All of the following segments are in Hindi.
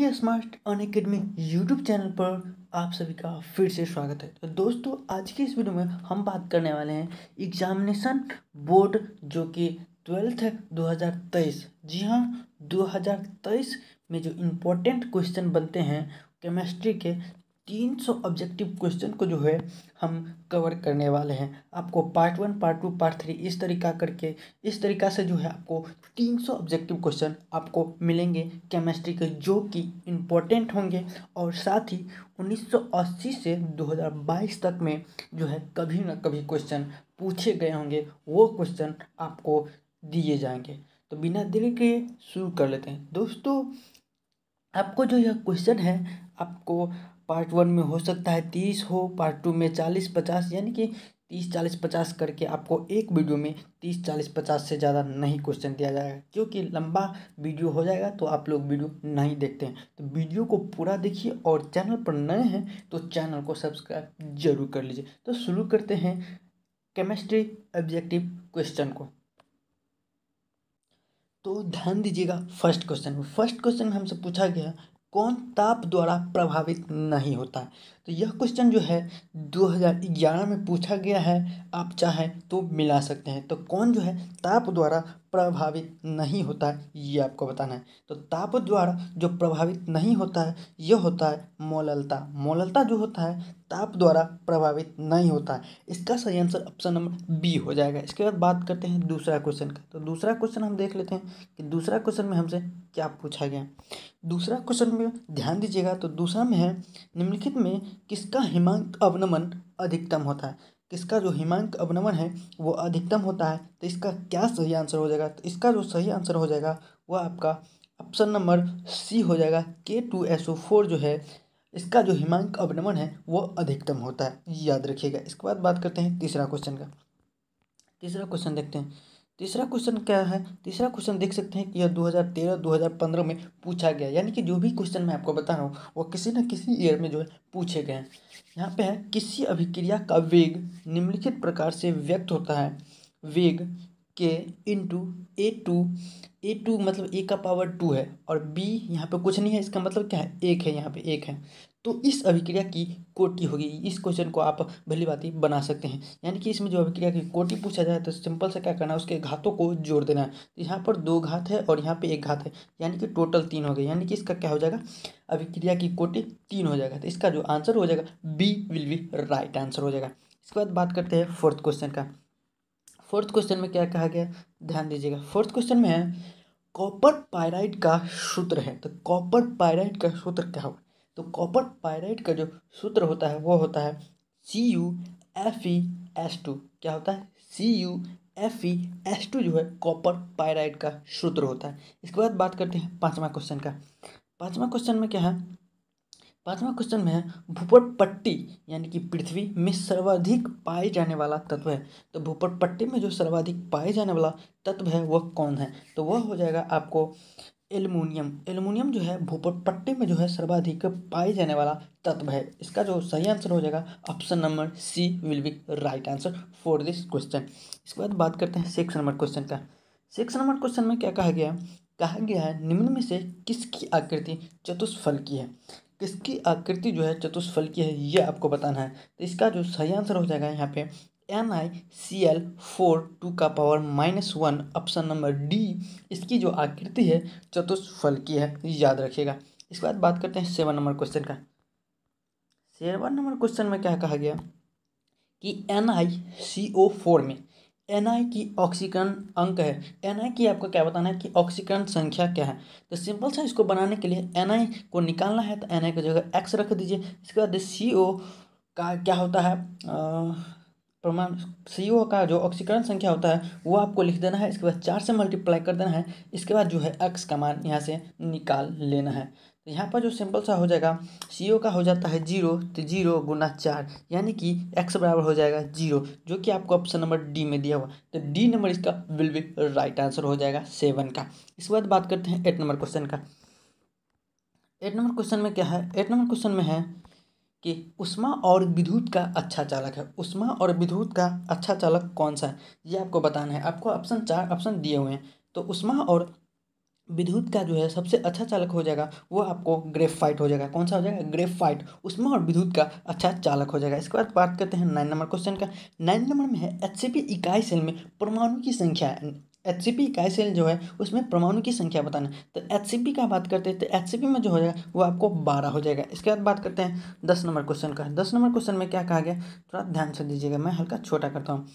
ये smart un academy YouTube channel पर आप सभी का फिर से स्वागत है तो दोस्तों आज के इस वीडियो में हम बात करने वाले हैं एग्जामिनेशन बोर्ड जो कि ट्वेल्थ है 2023 जी हाँ 2023 में जो इम्पोर्टेंट क्वेश्चन बनते हैं केमिस्ट्री के तीन सौ ऑब्जेक्टिव क्वेश्चन को जो है हम कवर करने वाले हैं आपको part one part two part three इस तरीका करके इस तरीका से जो है आपको तीन सौ ऑब्जेक्टिव क्वेश्चन आपको मिलेंगे केमिस्ट्री के जो कि इम्पोर्टेंट होंगे और साथ ही 1980 से 2022 तक में जो है कभी ना कभी क्वेश्चन पूछे गए होंगे वो क्वेश्चन आपको दिए जाएंगे तो बिना देरी के शुरू कर लेते हैं दोस्तों आपको जो यह क्वेश्चन है आपको पार्ट वन में हो सकता है तीस हो पार्ट टू में चालीस पचास यानी कि तीस चालीस पचास करके आपको एक वीडियो में तीस चालीस पचास से ज़्यादा नहीं क्वेश्चन दिया जाएगा क्योंकि लंबा वीडियो हो जाएगा तो आप लोग वीडियो नहीं देखते हैं तो वीडियो को पूरा देखिए और चैनल पर नए हैं तो चैनल को सब्सक्राइब जरूर कर लीजिए तो शुरू करते हैं केमिस्ट्री ऑब्जेक्टिव क्वेश्चन को तो ध्यान दीजिएगा फर्स्ट क्वेश्चन में फर्स्ट क्वेश्चन में हमसे पूछा गया कौन ताप द्वारा प्रभावित नहीं होता तो यह क्वेश्चन जो है दो हज़ार ग्यारह में पूछा गया है आप चाहें तो मिला सकते हैं तो कौन जो है ताप द्वारा प्रभावित नहीं होता है ये आपको बताना है तो ताप द्वारा जो प्रभावित नहीं होता है यह होता है मोललता मोललता जो होता है ताप द्वारा प्रभावित नहीं होता है इसका सही आंसर ऑप्शन नंबर बी हो जाएगा इसके बाद बात करते हैं दूसरा क्वेश्चन का तो दूसरा क्वेश्चन हम देख लेते हैं कि दूसरा क्वेश्चन में हमसे क्या पूछा गया दूसरा क्वेश्चन में ध्यान दीजिएगा तो दूसरा में है निम्नलिखित में किसका हिमांक अवनमन अधिकतम होता है किसका जो हिमांक अवनमन है वो अधिकतम होता है तो इसका क्या सही आंसर हो जाएगा तो इसका जो सही आंसर हो जाएगा वो आपका ऑप्शन नंबर सी हो जाएगा के टू एस ओ फोर जो है इसका जो हिमांक अवनमन है वो अधिकतम होता है याद रखिएगा इसके बाद बात करते हैं तीसरा क्वेश्चन का तीसरा क्वेश्चन देखते हैं तीसरा क्वेश्चन क्या है तीसरा क्वेश्चन देख सकते हैं कि यह 2013 2015 में पूछा गया यानी कि जो भी क्वेश्चन मैं आपको बता रहा हूँ वो किसी न किसी ईयर में जो है पूछे गए हैं यहाँ पे है किसी अभिक्रिया का वेग निम्नलिखित प्रकार से व्यक्त होता है वेग के into A two A two मतलब ए का पावर टू है और बी यहाँ पे कुछ नहीं है इसका मतलब क्या है एक है यहाँ पे एक है तो इस अभिक्रिया की कोटि होगी इस क्वेश्चन को आप भली बात ही बना सकते हैं यानी कि इसमें जो अभिक्रिया की कोटि पूछा जाए तो सिंपल से क्या करना है उसके घातों को जोड़ देना है तो यहाँ पर दो घात है और यहाँ पे एक घात है यानी कि टोटल तीन हो गए यानी कि इसका क्या हो जाएगा अभिक्रिया की कोटि तीन हो जाएगा तो इसका जो आंसर हो जाएगा B will be right answer हो जाएगा इसके बाद बात करते हैं फोर्थ क्वेश्चन का फोर्थ क्वेश्चन में क्या कहा गया ध्यान दीजिएगा फोर्थ क्वेश्चन में है कॉपर पायराइड का सूत्र है तो कॉपर पायराइड का सूत्र क्या होगा तो कॉपर पायराइट का जो सूत्र होता है वो होता है C U F E S two क्या होता है C U F E S two जो है कॉपर पायराइट का सूत्र होता है इसके बाद बात करते हैं पाँचवा क्वेश्चन का पाँचवा क्वेश्चन में क्या है पाँचवा क्वेश्चन में है भूपट पट्टी यानी कि पृथ्वी में सर्वाधिक पाए जाने वाला तत्व है तो भूपट पट्टी में जो सर्वाधिक पाए जाने वाला तत्व है वह कौन है तो वह हो जाएगा आपको एल्युमिनियम एल्युमिनियम जो है भूपट्टी में जो है सर्वाधिक पाए जाने वाला तत्व है इसका जो सही आंसर हो जाएगा option number C will be right answer for this question इसके बाद बात करते हैं सिक्स नंबर क्वेश्चन का सिक्स नंबर क्वेश्चन में क्या कहा गया कहा गया है निम्न में से किसकी आकृति चतुष्फल की है किसकी आकृति जो है चतुष्फल की है यह आपको बताना है तो इसका जो सही आंसर हो जाएगा यहाँ पे N I C L four two का power minus one option number D इसकी जो आकृति है चतुष्फल की है याद रखिएगा इसके बाद बात करते हैं सेवन नंबर क्वेश्चन का सेवन नंबर क्वेश्चन में क्या कहा गया कि N I C O four में एन आई की ऑक्सीकरण अंक है एन आई की आपको क्या बताना है कि ऑक्सीकरण संख्या क्या है तो सिंपल सा इसको बनाने के लिए एन आई को निकालना है तो एन आई की जगह एक्स रख दीजिए इसके बाद सी ओ का क्या होता है आ, प्रमाण सी ओ का जो ऑक्सीकरण संख्या होता है वो आपको लिख देना है इसके बाद चार से मल्टीप्लाई कर देना है इसके बाद जो है एक्स का मान यहाँ से निकाल लेना है तो यहाँ पर जो सिंपल सा हो जाएगा सी ओ का हो जाता है जीरो तो जीरो गुना चार यानी कि एक्स बराबर हो जाएगा जीरो जो कि आपको ऑप्शन नंबर डी में दिया हुआ तो डी नंबर इसका विल बी राइट आंसर हो जाएगा सेवन का इसके बाद बात करते हैं एट नंबर क्वेश्चन का एट नंबर क्वेश्चन में क्या है एट नंबर क्वेश्चन में है कि उष्मा और विद्युत का अच्छा चालक है उष्मा और विद्युत का अच्छा चालक कौन सा है ये आपको बताना है आपको ऑप्शन चार ऑप्शन दिए हुए हैं तो उष्मा और विद्युत का जो है सबसे अच्छा चालक हो जाएगा वो आपको ग्रेफाइट हो जाएगा कौन सा हो जाएगा ग्रेफाइट उष्मा और विद्युत का अच्छा चालक हो जाएगा इसके बाद बात करते हैं नाइन नंबर क्वेश्चन का नाइन नंबर में है एच इकाई सेल में परमाणु की संख्या एच सी पी इकाई सेल जो है उसमें परमाणु की संख्या बताना है तो एच सी पी का बात करते हैं तो एच सी पी में जो हो जाएगा वो आपको बारह हो जाएगा इसके बाद बात करते हैं दस नंबर क्वेश्चन का दस नंबर क्वेश्चन में क्या कहा गया थोड़ा ध्यान से दीजिएगा मैं हल्का छोटा करता हूँ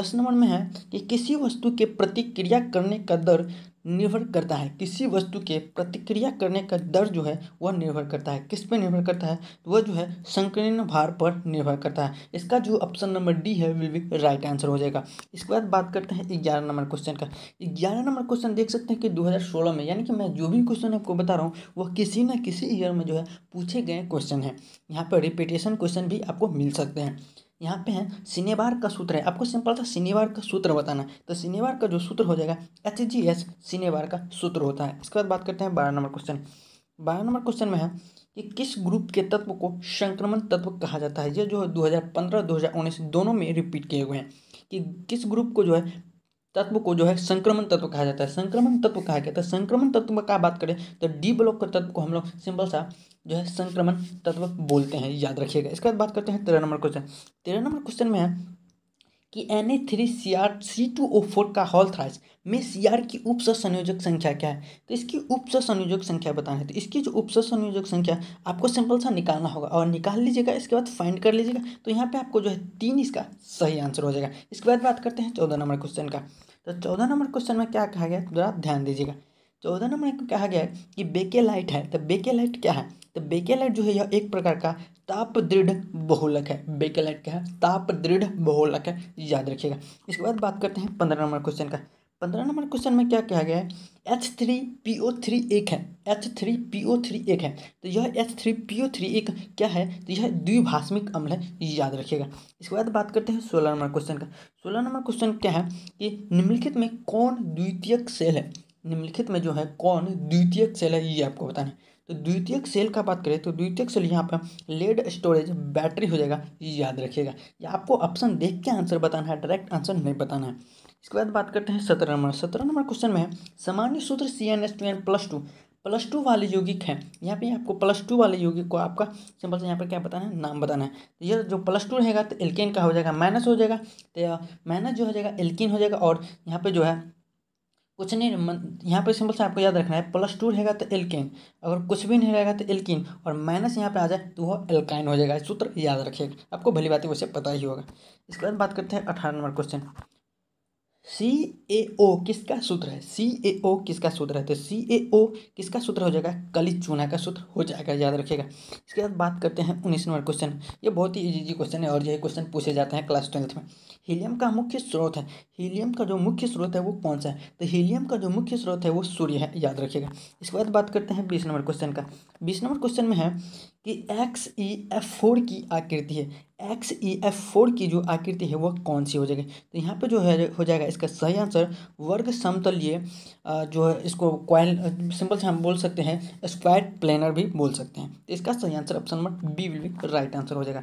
दस नंबर में है कि किसी वस्तु के प्रतिक्रिया करने का दर निर्भर करता है किसी वस्तु के प्रतिक्रिया करने का दर जो है वह निर्भर करता है किस पर निर्भर करता है तो वह जो है संकीर्ण भार पर निर्भर करता है इसका जो ऑप्शन नंबर डी है विल बी राइट आंसर हो जाएगा इसके बाद बात करते हैं ग्यारह नंबर क्वेश्चन का ग्यारह नंबर क्वेश्चन देख सकते हैं कि दो में यानी कि मैं जो भी क्वेश्चन आपको बता रहा हूँ वह किसी न किसी ईयर में जो है पूछे गए क्वेश्चन है यहाँ पर रिपीटेशन क्वेश्चन भी आपको मिल सकते हैं यहाँ पे है शनिवार का सूत्र है आपको सिंपल था सिनेबार का सूत्र बताना है तो शनिवार का जो सूत्र हो जाएगा एच जी एस शनिवार का सूत्र होता है इसके बाद बात करते हैं बारह नंबर क्वेश्चन बारह नंबर क्वेश्चन में है कि किस ग्रुप के तत्व को संक्रमण तत्व कहा जाता है ये जो है दो हज़ार दोनों में रिपीट किए हुए हैं कि किस ग्रुप को जो है तत्व को जो है संक्रमण तत्व कहा जाता है संक्रमण तत्व कहा गया था तो संक्रमण तत्व का बात करें तो डी ब्लॉक के तत्व को हम लोग सिंपल सा जो है संक्रमण तत्व बोलते हैं याद रखिएगा इसके बाद बात करते हैं तेरह नंबर क्वेश्चन तेरह नंबर क्वेश्चन में है कि N A three C R C two O four का हॉल थ्राइस में सी आर की उप संयोजक संख्या क्या है तो इसकी उप संयोजक संख्या बताना है तो इसकी जो उप संयोजक संख्या आपको सिंपल सा निकालना होगा और निकाल लीजिएगा इसके बाद फाइंड कर लीजिएगा तो यहाँ पे आपको जो है तीन इसका सही आंसर हो जाएगा इसके बाद बात करते हैं चौदह नंबर क्वेश्चन का तो चौदह नंबर क्वेश्चन में क्या कहा गया जरा ध्यान दीजिएगा चौदह नंबर में कहा गया है कि बेकेलाइट है तो बेकेलाइट क्या है तो बेकेलाइट जो है यह एक प्रकार का ताप दृढ़ बहुलक है बेकेलाइट क्या है ताप दृढ़ बहुलक है याद रखिएगा इसके बाद बात करते हैं पंद्रह नंबर क्वेश्चन का पंद्रह नंबर क्वेश्चन में क्या कहा गया है H three P O three एक है H three P O three एक है तो यह H three P O three एक क्या है तो यह द्विभाषमिक अम्ल है याद रखिएगा इसके बाद बात करते हैं सोलह नंबर क्वेश्चन का सोलह नंबर क्वेश्चन क्या है कि निम्नलिखित में कौन द्वितीयक सेल है निम्नलिखित में जो है कौन द्वितीयक सेल है ये आपको बताना है तो द्वितीयक सेल का बात करें तो द्वितीय सेल यहाँ पर लेड स्टोरेज बैटरी हो जाएगा ये याद रखिएगा ये आपको ऑप्शन देख के आंसर बताना है डायरेक्ट आंसर नहीं बताना है इसके बाद बात करते हैं सत्रह नंबर सत्रह नंबर क्वेश्चन में है सामान्य सूत्र C N S two N plus two plus two वाले यौगिक हैं यहाँ पे आपको प्लस टू वाले यौगिक को आपका सिंपल से यहाँ पर क्या बताना है नाम बताना है तो ये जो प्लस टू रहेगा तो एल्केन का हो जाएगा माइनस हो जाएगा तो माइनस जो हो जाएगा एल्किन हो जाएगा और यहाँ पे जो है कुछ नहीं यहाँ पर सिंपल से आपको याद रखना है प्लस टू रहेगा तो एल्किन अगर कुछ भी नहीं रहेगा तो एल्किन और माइनस यहाँ पे आ जाए तो वो एल्काइन हो जाएगा सूत्र याद रखिएगा आपको भली बात वैसे पता ही होगा इसके बाद बात करते हैं अठारह नंबर क्वेश्चन सी ए ओ किसका सूत्र है सी ए ओ किसका सूत्र है तो सी ए ओ किसका सूत्र हो जाएगा कली चूना का सूत्र हो जाएगा याद रखिएगा इसके बाद बात करते हैं उन्नीस नंबर क्वेश्चन ये बहुत ही इजी क्वेश्चन है और यही क्वेश्चन पूछे जाते हैं क्लास ट्वेल्थ में हीलियम का मुख्य स्रोत है हीलियम का जो मुख्य स्रोत है वो कौन सा है तो हीलियम का जो मुख्य स्रोत है वो सूर्य है याद रखिएगा इसके बाद बात करते हैं बीस नंबर क्वेश्चन का बीस नंबर क्वेश्चन में है कि एक्स ई एफ फोर की आकृति है एक्स ई एफ फोर की जो आकृति है वह कौन सी हो जाएगी तो यहाँ पे जो है हो जाएगा इसका सही आंसर वर्ग ये जो है इसको क्वाइल सिंपल से हम बोल सकते हैं स्क्वायर प्लेनर भी बोल सकते हैं तो इसका सही answer option number B will be right answer हो जाएगा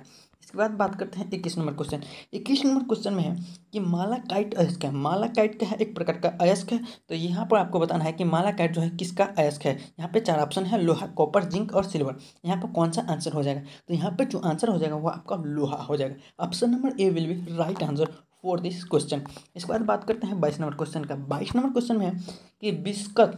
इसके बाद बात करते हैं इक्कीस नंबर क्वेश्चन इक्कीस नंबर क्वेश्चन में है कि माला काइट अयस्क है माला काइट क्या है एक प्रकार का अयस्क है तो यहाँ पर आपको बताना है कि माला काइट जो है किसका अयस्क है यहाँ पे चार ऑप्शन है लोहा कॉपर जिंक और सिल्वर यहाँ पर कौन सा आंसर हो जाएगा तो यहाँ पर जो आंसर हो जाएगा वो आपका लोहा हो जाएगा option number A will be right answer for this question इसके बाद बात करते हैं बाईस नंबर क्वेश्चन का बाईस नंबर क्वेश्चन में है कि बिस्कट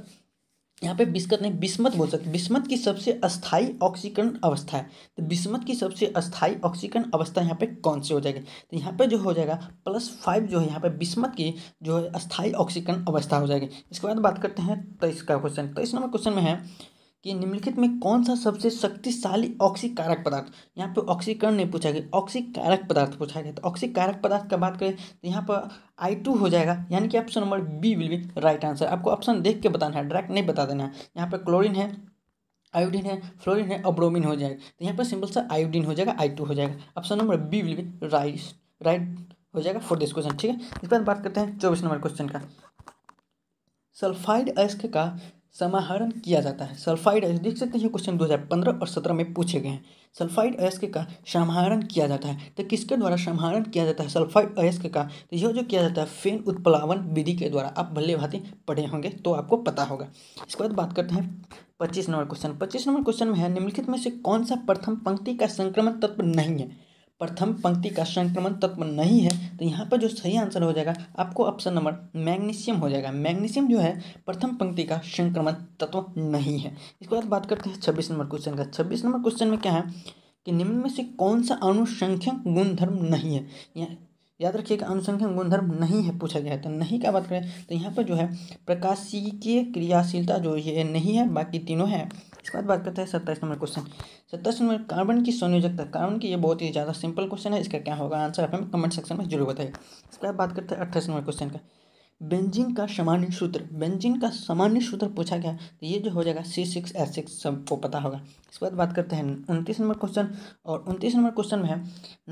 यहाँ पे बिस्कत नहीं बिस्मत बोल सकते बिस्मत की सबसे अस्थाई ऑक्सीकरण अवस्था है तो बिस्मत की सबसे अस्थाई ऑक्सीकरण अवस्था यहाँ पे कौन सी हो जाएगी तो यहाँ पे जो हो जाएगा प्लस फाइव जो है यहाँ पे बिस्मत की जो है अस्थाई ऑक्सीकरण अवस्था हो जाएगी इसके बाद बात करते हैं तेईस का क्वेश्चन तेईस नंबर क्वेश्चन में है कि निम्नलिखित में कौन सा सबसे शक्तिशाली ऑक्सीकारक पदार्थ यहाँ पे ऑक्सीकरण नहीं पूछा गया ऑक्सीकारक पदार्थ पूछा गया तो ऑक्सीकारक पदार्थ का बात करें तो यहाँ पर आई टू हो जाएगा यानी कि option number B will be right answer आपको ऑप्शन देख के बताना है डायरेक्ट नहीं बता देना है यहाँ पर क्लोरिन है आयोडीन है फ्लोरिन है और ब्रोमिन हो जाएगा तो यहाँ पर सिंपल सा आयोडीन हो जाएगा आई टू हो जाएगा option number B will be right right हो जाएगा फॉर दिस क्वेश्चन ठीक है इस पर बात करते हैं चौबीस नंबर क्वेश्चन का सल्फाइड अस्क का समाहरण किया जाता है सल्फाइड अयस देख सकते हैं क्वेश्चन 2015 और 17 में पूछे गए हैं सल्फाइड अयस्क का समाहरण किया जाता है तो किसके द्वारा समाहरण किया जाता है सल्फाइड अयस्क का तो यह जो किया जाता है फेन उत्प्लावन विधि के द्वारा आप भले भांति पढ़े होंगे तो आपको पता होगा इसके बाद बात करते हैं पच्चीस नंबर क्वेश्चन पच्चीस नंबर क्वेश्चन में है निम्नलिखित में से कौन सा प्रथम पंक्ति का संक्रमण तत्व नहीं है प्रथम पंक्ति का संक्रमण तत्व नहीं है तो यहाँ पर जो सही आंसर हो जाएगा आपको ऑप्शन नंबर मैग्नीशियम हो जाएगा मैग्नीशियम जो है प्रथम पंक्ति का संक्रमण तत्व नहीं है इसके बाद बात करते हैं छब्बीस नंबर क्वेश्चन का छब्बीस नंबर क्वेश्चन में क्या है कि निम्न में से कौन सा अनुसंख्यक गुणधर्म नहीं है याद रखिएगा अनुसंख्यक गुणधर्म नहीं है पूछा गया है तो नहीं क्या बात करें तो यहाँ पर जो है प्रकाशीय क्रियाशीलता जो ये नहीं है बाकी तीनों है इसके बाद बात करते हैं सत्ताईस नंबर क्वेश्चन सत्ताईस नंबर कार्बन की संयोजकता कार्बन की ये बहुत ही ज़्यादा सिंपल क्वेश्चन है इसका क्या होगा आंसर आप हमें कमेंट सेक्शन में जरूर बताइए इसके बाद बात करते हैं अट्ठाईस नंबर क्वेश्चन का बेंजिन का सामान्य सूत्र बेंजिन का सामान्य सूत्र पूछा गया तो ये जो हो जाएगा सी सिक्स एस सिक्स सबको पता होगा इसके बाद बात करते हैं उनतीस नंबर क्वेश्चन और उनतीस नंबर क्वेश्चन में है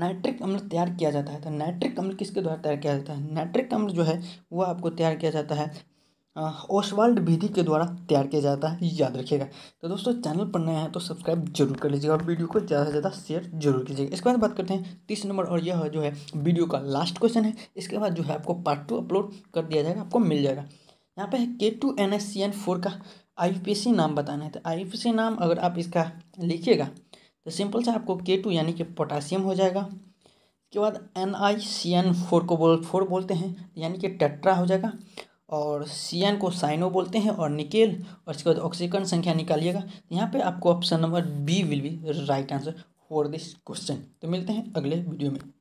नाइट्रिक अम्ल तैयार किया जाता है तो नाइट्रिक अम्ल किसके द्वारा तैयार किया जाता है नाइट्रिक अम्ल जो है वह आपको तैयार किया जाता है ओसवाल्ड विधि के द्वारा तैयार किया जाता है याद रखिएगा तो दोस्तों चैनल पर नया है तो सब्सक्राइब जरूर कर लीजिएगा और वीडियो को ज़्यादा से ज़्यादा शेयर जरूर कीजिएगा इसके बाद बात करते हैं तीस नंबर और यह जो है वीडियो का लास्ट क्वेश्चन है इसके बाद जो है आपको पार्ट टू अपलोड कर दिया जाएगा आपको मिल जाएगा यहाँ पे है K two N S C N four का आई नाम बताना है तो आई नाम अगर आप इसका लिखिएगा तो सिंपल सा आपको के टू यानी कि पोटासियम हो जाएगा इसके बाद N I C N four को बोल फोर बोलते हैं यानी कि टेट्रा हो जाएगा और सीएन को साइनो बोलते हैं और निकेल और इसके बाद ऑक्सीकरण संख्या निकालिएगा तो यहाँ पे आपको option number B will be right answer for this question तो मिलते हैं अगले वीडियो में